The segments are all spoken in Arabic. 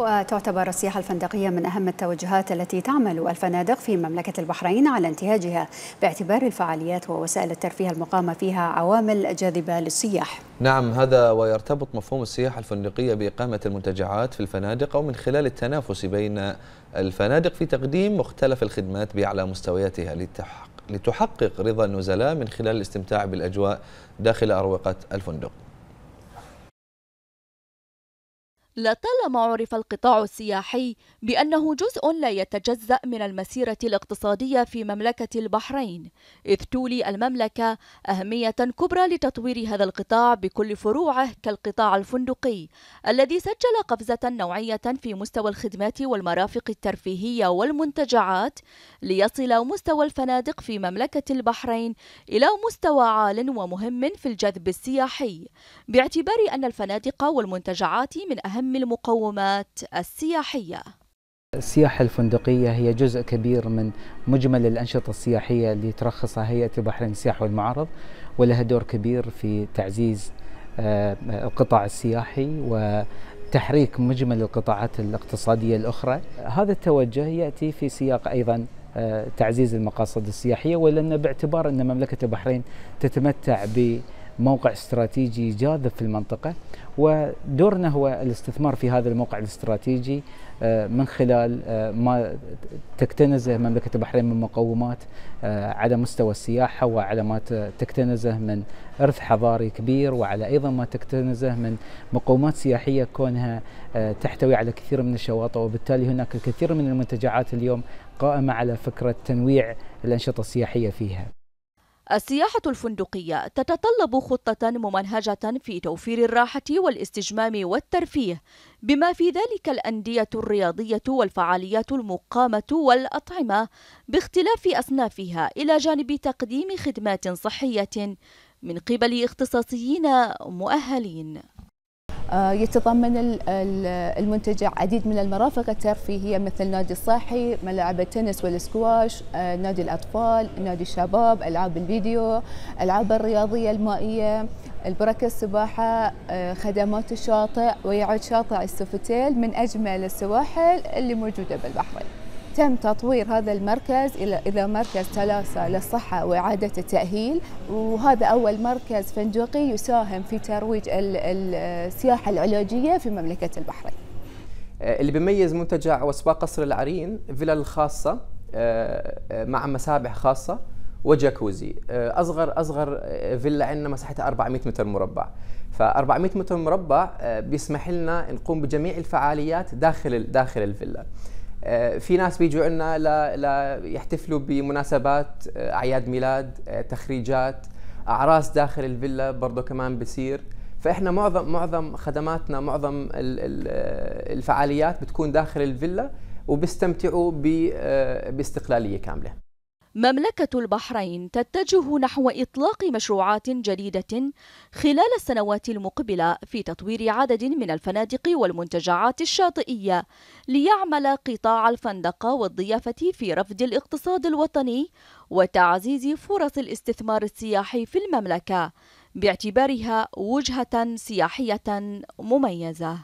وتعتبر السياحة الفندقية من أهم التوجهات التي تعمل الفنادق في مملكة البحرين على انتهاجها باعتبار الفعاليات ووسائل الترفيه المقامة فيها عوامل جاذبة للسياح نعم هذا ويرتبط مفهوم السياحة الفندقية بإقامة المنتجعات في الفنادق أو من خلال التنافس بين الفنادق في تقديم مختلف الخدمات بأعلى مستوياتها لتحقق رضا النزلاء من خلال الاستمتاع بالأجواء داخل أروقة الفندق لطالما عرف القطاع السياحي بأنه جزء لا يتجزأ من المسيرة الاقتصادية في مملكة البحرين، إذ تولي المملكة أهمية كبرى لتطوير هذا القطاع بكل فروعه كالقطاع الفندقي، الذي سجل قفزة نوعية في مستوى الخدمات والمرافق الترفيهية والمنتجعات، ليصل مستوى الفنادق في مملكة البحرين إلى مستوى عال ومهم في الجذب السياحي، باعتبار أن الفنادق والمنتجعات من أهم أهم المقومات السياحية السياحة الفندقية هي جزء كبير من مجمل الأنشطة السياحية اللي ترخصها هيئة البحرين السياحة والمعارض ولها دور كبير في تعزيز آه، القطاع السياحي وتحريك مجمل القطاعات الاقتصادية الأخرى هذا التوجه يأتي في سياق أيضا آه، تعزيز المقاصد السياحية ولأن باعتبار أن مملكة البحرين تتمتع ب موقع استراتيجي جاذب في المنطقة ودورنا هو الاستثمار في هذا الموقع الاستراتيجي آه، من خلال آه، ما تكتنزه مملكة البحرين من مقومات آه، على مستوى السياحة وعلى ما تكتنزه من إرث حضاري كبير وعلى أيضا ما تكتنزه من مقومات سياحية كونها تحتوي على كثير من الشواطئ وبالتالي هناك الكثير من المنتجعات اليوم قائمة على فكرة تنويع الأنشطة السياحية فيها السياحة الفندقية تتطلب خطة ممنهجة في توفير الراحة والاستجمام والترفيه، بما في ذلك الأندية الرياضية والفعاليات المقامة والأطعمة باختلاف أصنافها، إلى جانب تقديم خدمات صحية من قبل اختصاصيين مؤهلين. آه، يتضمن المنتجع عديد من المرافق الترفيهية مثل نادي الصحي ملاعب التنس والسكواش آه، نادي الأطفال نادي الشباب ألعاب الفيديو ألعاب الرياضية المائية البركة السباحة آه، خدمات الشاطئ ويعد شاطئ السوفتيل من أجمل السواحل اللي موجودة بالبحرين تم تطوير هذا المركز إلى مركز تلاسة للصحة وإعادة التأهيل وهذا أول مركز فندقي يساهم في ترويج السياحة العلاجية في مملكة البحرين آه، اللي بيميز منتجع وسباق قصر العرين فيلل خاصة آه، آه، مع مسابح خاصة وجاكوزي اصغر اصغر فيلا عندنا مساحتها 400 متر مربع ف 400 متر مربع بيسمح لنا نقوم بجميع الفعاليات داخل داخل الفيلا آه، في ناس بيجوا عنا ليحتفلوا بمناسبات آه، اعياد ميلاد آه، تخريجات اعراس داخل الفيلا برضه كمان بصير فاحنا معظم معظم خدماتنا معظم الفعاليات بتكون داخل الفيلا وبيستمتعوا باستقلاليه كامله مملكة البحرين تتجه نحو إطلاق مشروعات جديدة خلال السنوات المقبلة في تطوير عدد من الفنادق والمنتجعات الشاطئية ليعمل قطاع الفندقة والضيافة في رفد الاقتصاد الوطني وتعزيز فرص الاستثمار السياحي في المملكة باعتبارها وجهة سياحية مميزة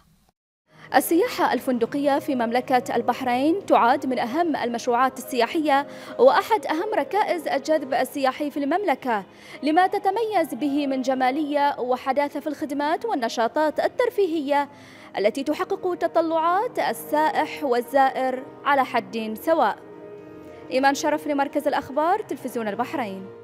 السياحة الفندقية في مملكة البحرين تعد من أهم المشروعات السياحية وأحد أهم ركائز الجذب السياحي في المملكة لما تتميز به من جمالية وحداثة في الخدمات والنشاطات الترفيهية التي تحقق تطلعات السائح والزائر على حد سواء إيمان شرف لمركز الأخبار تلفزيون البحرين